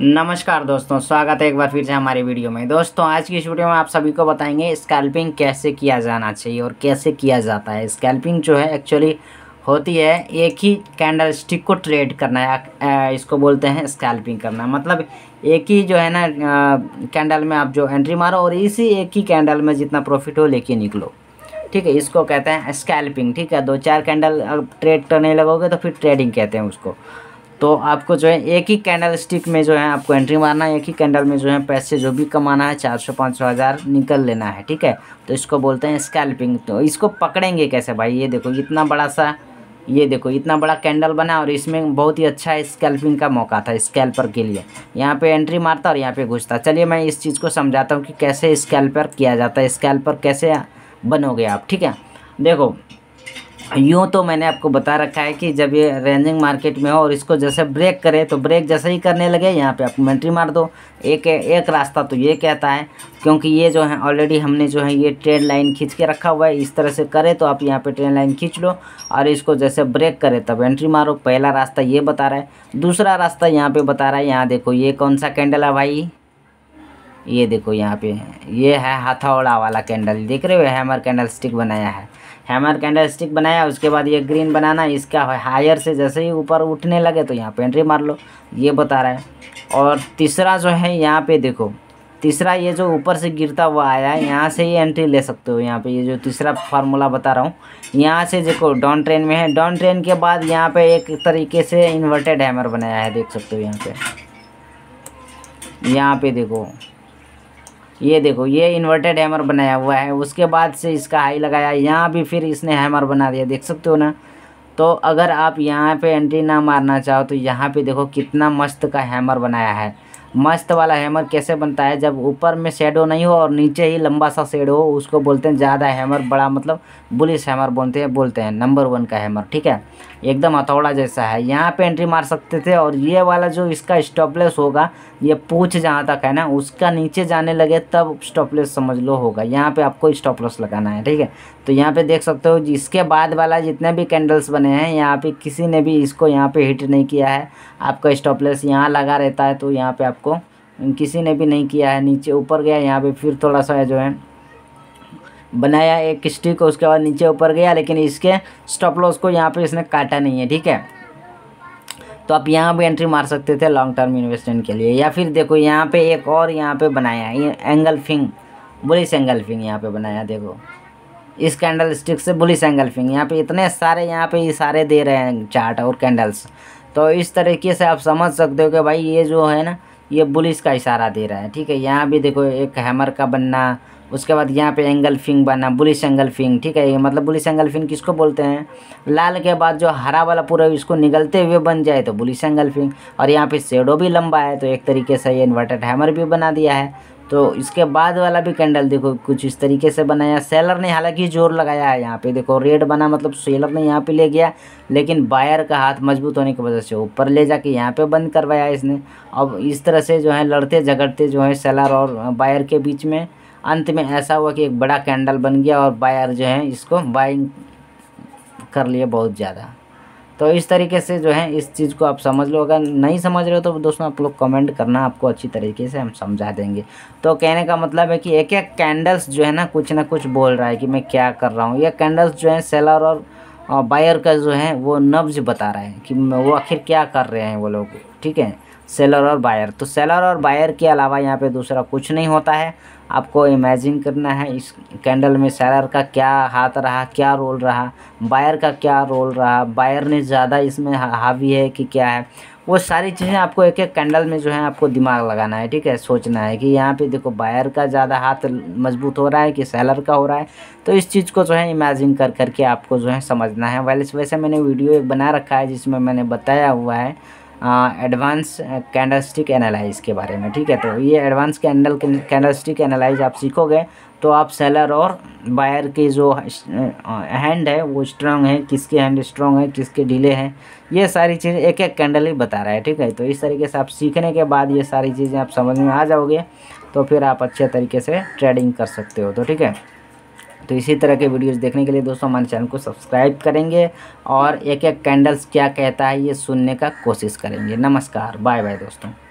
नमस्कार दोस्तों स्वागत है एक बार फिर से हमारे वीडियो में दोस्तों आज की इस वीडियो में आप सभी को बताएंगे स्कैल्पिंग कैसे किया जाना चाहिए और कैसे किया जाता है स्कैल्पिंग जो है एक्चुअली होती है एक ही कैंडल स्टिक को ट्रेड करना है इसको बोलते हैं स्कैल्पिंग करना मतलब एक ही जो है ना कैंडल में आप जो एंट्री मारो और इसी एक ही कैंडल में जितना प्रॉफिट हो लेके निकलो ठीक है इसको कहते हैं स्कैल्पिंग ठीक है दो चार कैंडल ट्रेड करने लगोगे तो फिर ट्रेडिंग कहते हैं उसको तो आपको जो है एक ही कैंडल स्टिक में जो है आपको एंट्री मारना है एक ही कैंडल में जो है पैसे जो भी कमाना है चार सौ पाँच सौ हज़ार निकल लेना है ठीक है तो इसको बोलते हैं स्कैल्पिंग तो इसको पकड़ेंगे कैसे भाई ये देखो इतना बड़ा सा ये देखो इतना बड़ा कैंडल बना और इसमें बहुत ही अच्छा स्कैल्पिंग का मौका था स्कैल्पर के लिए यहाँ पे एंट्री मारता और यहाँ पे घुसता चलिए मैं इस चीज़ को समझाता हूँ कि कैसे स्कैल्पर किया जाता है स्कैल्पर कैसे बनोगे आप ठीक है देखो यूँ तो मैंने आपको बता रखा है कि जब ये रेंजिंग मार्केट में हो और इसको जैसे ब्रेक करे तो ब्रेक जैसे ही करने लगे यहाँ पे आप मेंट्री मार दो एक एक रास्ता तो ये कहता है क्योंकि ये जो है ऑलरेडी हमने जो है ये ट्रेन लाइन खींच के रखा हुआ है इस तरह से करे तो आप यहाँ पे ट्रेन लाइन खींच लो और इसको जैसे ब्रेक करे तब एंट्री मारो पहला रास्ता ये बता रहा है दूसरा रास्ता यहाँ पर बता रहा है यहाँ देखो ये कौन सा कैंडल है भाई ये देखो यहाँ पे ये है हथौड़ा वाला कैंडल देख रहे हो हैमर कैंडल स्टिक बनाया है हैमर कैंडल स्टिक बनाया उसके बाद ये ग्रीन बनाना इसका हायर से जैसे ही ऊपर उठने लगे तो यहाँ पे एंट्री मार लो ये बता रहा है और तीसरा जो है यहाँ पे देखो तीसरा ये जो ऊपर से गिरता हुआ आया है यहाँ से ही एंट्री ले सकते हो यहाँ पे ये जो तीसरा फार्मूला बता रहा हूँ यहाँ से देखो डाउन ट्रेन में है डाउन ट्रेन के बाद यहाँ पर एक तरीके से इन्वर्टेड हैमर बनाया है देख सकते हो यहाँ पर यहाँ पर देखो ये देखो ये इन्वर्टेड हैमर बनाया हुआ है उसके बाद से इसका हाई लगाया यहाँ भी फिर इसने हैमर बना दिया देख सकते हो ना तो अगर आप यहाँ पे एंट्री ना मारना चाहो तो यहाँ पे देखो कितना मस्त का हैमर बनाया है मस्त वाला हैमर कैसे बनता है जब ऊपर में शेडो नहीं हो और नीचे ही लंबा सा शेडो हो उसको बोलते हैं ज़्यादा हैमर बड़ा मतलब बुलिस हैमर बोलते हैं बोलते हैं नंबर वन का हैमर ठीक है एकदम हथौड़ा जैसा है यहाँ पे एंट्री मार सकते थे और ये वाला जो इसका स्टॉपलेस होगा ये पूछ जहाँ तक है ना उसका नीचे जाने लगे तब स्टॉपलेस समझ लो होगा यहाँ पे आपको स्टॉपलेस लगाना है ठीक है तो यहाँ पे देख सकते हो जिसके बाद वाला जितने भी कैंडल्स बने हैं यहाँ पे किसी ने भी इसको यहाँ पे हिट नहीं किया है आपका स्टॉपलेस यहाँ लगा रहता है तो यहाँ पे आपको किसी ने भी नहीं किया है नीचे ऊपर गया यहाँ पे फिर थोड़ा सा जो है बनाया एक स्टिक उसके बाद नीचे ऊपर गया लेकिन इसके स्टॉप लॉस को यहाँ पे इसने काटा नहीं है ठीक है तो आप यहाँ भी एंट्री मार सकते थे लॉन्ग टर्म इन्वेस्टमेंट के लिए या फिर देखो यहाँ पे एक और यहाँ पे बनाया ये engulfing bullish engulfing यहाँ पे बनाया देखो इस कैंडल स्टिक से बुलिस एंगल फिंग यहाँ पे इतने सारे यहाँ पे इशारे दे रहे हैं चार्ट और कैंडल्स तो इस तरीके से आप समझ सकते हो कि भाई ये जो है ना ये बुलिस का इशारा दे रहा है ठीक है यहाँ भी देखो एक हैमर का बनना उसके बाद यहाँ पे एंगल फिंग बना बुलिस एंगल फिंग ठीक है ये मतलब बुलिस एंगल फिंग किसको बोलते हैं लाल के बाद जो हरा वाला पूरा इसको निगलते हुए बन जाए तो बुलिस एंगल फिंग और यहाँ पे शेडो भी लंबा है तो एक तरीके से ये इन्वर्टेड हैमर भी बना दिया है तो इसके बाद वाला भी कैंडल देखो कुछ इस तरीके से बनाया सेलर ने हालांकि जोर लगाया है यहाँ पे देखो रेड बना मतलब सेलर ने यहाँ पे ले गया लेकिन बायर का हाथ मजबूत होने की वजह से ऊपर ले जाके यहाँ पे बंद करवाया इसने अब इस तरह से जो है लड़ते झगड़ते जो है सेलर और बायर के बीच में अंत में ऐसा हुआ कि एक बड़ा कैंडल बन गया और बायर जो है इसको बाइंग कर लिए बहुत ज़्यादा तो इस तरीके से जो है इस चीज़ को आप समझ लो अगर नहीं समझ रहे हो तो दोस्तों आप लोग कमेंट करना आपको अच्छी तरीके से हम समझा देंगे तो कहने का मतलब है कि एक एक कैंडल्स जो है ना कुछ ना कुछ बोल रहा है कि मैं क्या कर रहा हूँ यह कैंडल्स जो है सेलर और बायर का जो है वो नब्ज बता रहा है कि वो आखिर क्या कर रहे हैं वो लोग ठीक है सेलर और बायर तो सेलर और बायर के अलावा यहाँ पे दूसरा कुछ नहीं होता है आपको इमेजिन करना है इस कैंडल में सेलर का क्या हाथ रहा क्या रोल रहा बायर का क्या रोल रहा बायर ने ज़्यादा इसमें हावी है कि क्या है वो सारी चीज़ें आपको एक एक कैंडल में जो है आपको दिमाग लगाना है ठीक है सोचना है कि यहाँ पे देखो बायर का ज़्यादा हाथ मजबूत हो रहा है कि सेलर का हो रहा है तो इस चीज़ को जो है इमेजिन कर करके आपको जो है समझना है वैसे वैसे मैंने वीडियो एक बना रखा है जिसमें मैंने बताया हुआ है एडवांस कैंडलस्टिक एनालाइज के बारे में ठीक है तो ये एडवांस कैंडल कैंडलस्टिक एनालाइज आप सीखोगे तो आप सेलर और बायर के जो हैंड uh, है वो स्ट्रांग है किसके हैंड स्ट्रांग है किसके ढीले हैं ये सारी चीज़ें एक एक कैंडल ही बता रहा है ठीक है तो इस तरीके से आप सीखने के बाद ये सारी चीज़ें आप समझ में आ जाओगे तो फिर आप अच्छे तरीके से ट्रेडिंग कर सकते हो तो ठीक है तो इसी तरह के वीडियोस देखने के लिए दोस्तों हमारे चैनल को सब्सक्राइब करेंगे और एक एक कैंडल्स क्या कहता है ये सुनने का कोशिश करेंगे नमस्कार बाय बाय दोस्तों